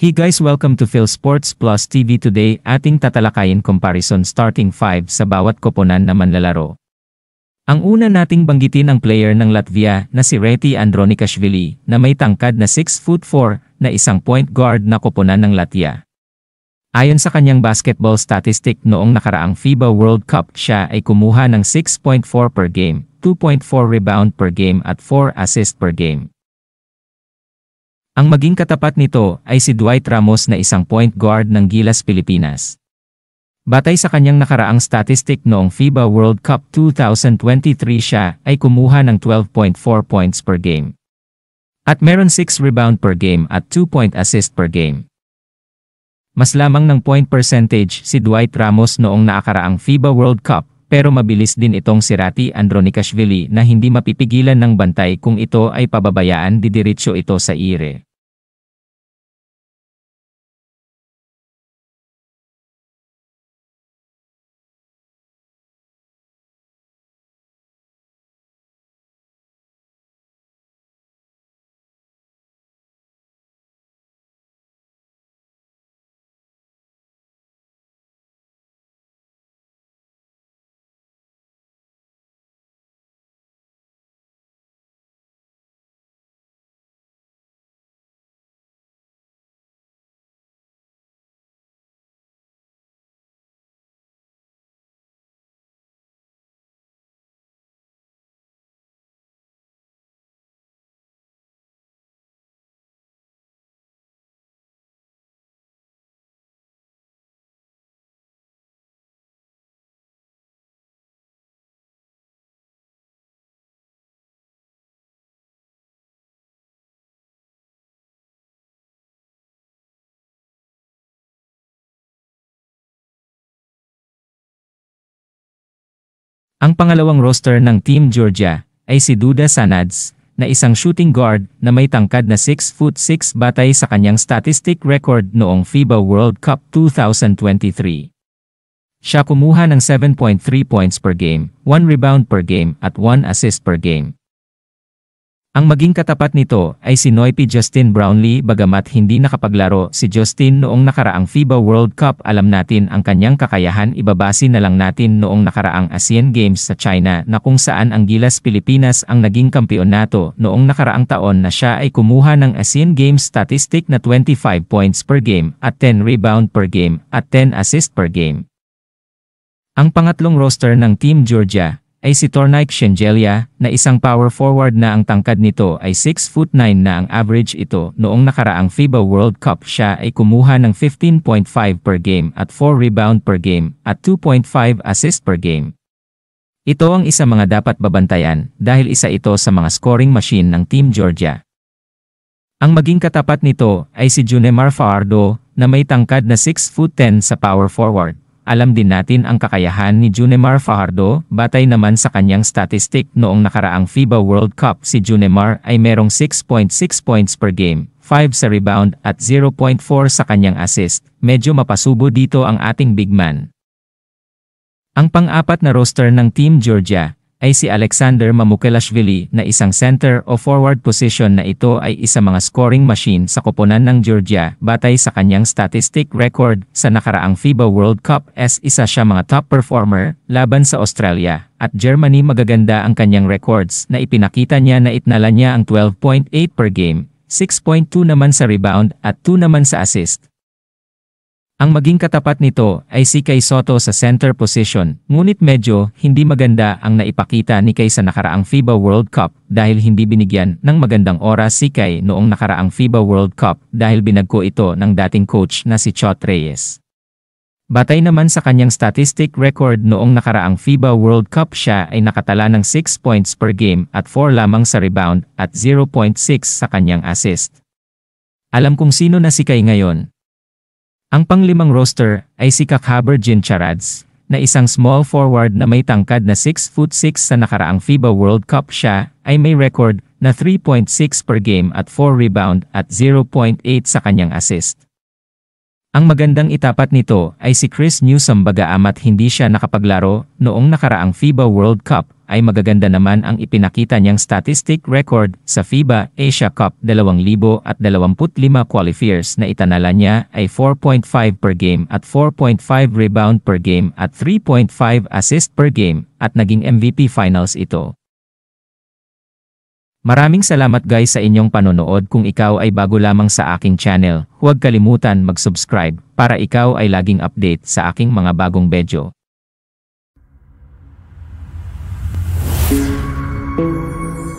Hey guys, welcome to Phil Sports Plus TV today. Ating tatalakayin comparison starting 5 sa bawat koponan na manlalaro. Ang una nating banggitin ang player ng Latvia na si Reti Andronikashvili na may tangkad na 6 foot 4 na isang point guard na koponan ng Latvia. Ayon sa kanyang basketball statistic noong nakaraang FIBA World Cup, siya ay kumuha ng 6.4 per game, 2.4 rebound per game at 4 assist per game. Ang maging katapat nito ay si Dwight Ramos na isang point guard ng Gilas Pilipinas. Batay sa kanyang nakaraang statistic noong FIBA World Cup 2023 siya ay kumuha ng 12.4 points per game. At meron 6 rebound per game at 2 point assist per game. Mas lamang ng point percentage si Dwight Ramos noong nakaraang FIBA World Cup pero mabilis din itong si Rati Andronikashvili na hindi mapipigilan ng bantay kung ito ay pababayaan didiritsyo ito sa ire. Ang pangalawang roster ng Team Georgia ay si Duda Sanads, na isang shooting guard na may tangkad na 6 foot 6 batay sa kanyang statistic record noong FIBA World Cup 2023. Siya kumuha ng 7.3 points per game, 1 rebound per game at 1 assist per game. Ang maging katapat nito ay si Noypi Justin Brownlee bagamat hindi nakapaglaro si Justin noong nakaraang FIBA World Cup alam natin ang kanyang kakayahan ibabasi na lang natin noong nakaraang ASEAN Games sa China na kung saan ang Gilas Pilipinas ang naging nato noong nakaraang taon na siya ay kumuha ng ASEAN Games statistic na 25 points per game at 10 rebound per game at 10 assist per game. Ang pangatlong roster ng Team Georgia ay si Tornike Shengelia na isang power forward na ang tangkad nito ay 6 foot 9 na ang average ito noong nakaraang FIBA World Cup siya ay kumuha ng 15.5 per game at 4 rebound per game at 2.5 assist per game. Ito ang isa mga dapat babantayan dahil isa ito sa mga scoring machine ng Team Georgia. Ang maging katapat nito ay si Junemar Faardo na may tangkad na 6 foot 10 sa power forward alam din natin ang kakayahan ni Junemar Fajardo, batay naman sa kanyang statistic noong nakaraang FIBA World Cup si Junemar ay merong 6.6 points per game, 5 sa rebound at 0.4 sa kanyang assist, medyo mapasubo dito ang ating big man. Ang pang-apat na roster ng Team Georgia, ay si Alexander Mamukelashvili na isang center o forward position na ito ay isa mga scoring machine sa koponan ng Georgia batay sa kanyang statistic record sa nakaraang FIBA World Cup as isa siya mga top performer laban sa Australia at Germany magaganda ang kanyang records na ipinakita niya na itnala niya ang 12.8 per game, 6.2 naman sa rebound at 2 naman sa assist. Ang maging katapat nito ay si Kay Soto sa center position, ngunit medyo hindi maganda ang naipakita ni Kay sa nakaraang FIBA World Cup dahil hindi binigyan ng magandang oras si Kay noong nakaraang FIBA World Cup dahil binagko ito ng dating coach na si Chot Reyes. Batay naman sa kanyang statistic record noong nakaraang FIBA World Cup siya ay nakatala ng 6 points per game at 4 lamang sa rebound at 0.6 sa kanyang assist. Alam kung sino na si Kay ngayon, ang panglimang roster ay si Kakhaberjin Charads, na isang small forward na may tangkad na 6 foot 6 sa nakaraang FIBA World Cup siya ay may record na 3.6 per game at 4 rebound at 0.8 sa kanyang assist. Ang magandang itapat nito ay si Chris Newsom baga amat hindi siya nakapaglaro noong nakaraang FIBA World Cup ay magaganda naman ang ipinakita niyang statistic record sa FIBA Asia Cup 2025 qualifiers na itanala niya ay 4.5 per game at 4.5 rebound per game at 3.5 assist per game at naging MVP finals ito. Maraming salamat guys sa inyong panonood kung ikaw ay bago lamang sa aking channel, huwag kalimutan mag-subscribe para ikaw ay laging update sa aking mga bagong video. Thank you.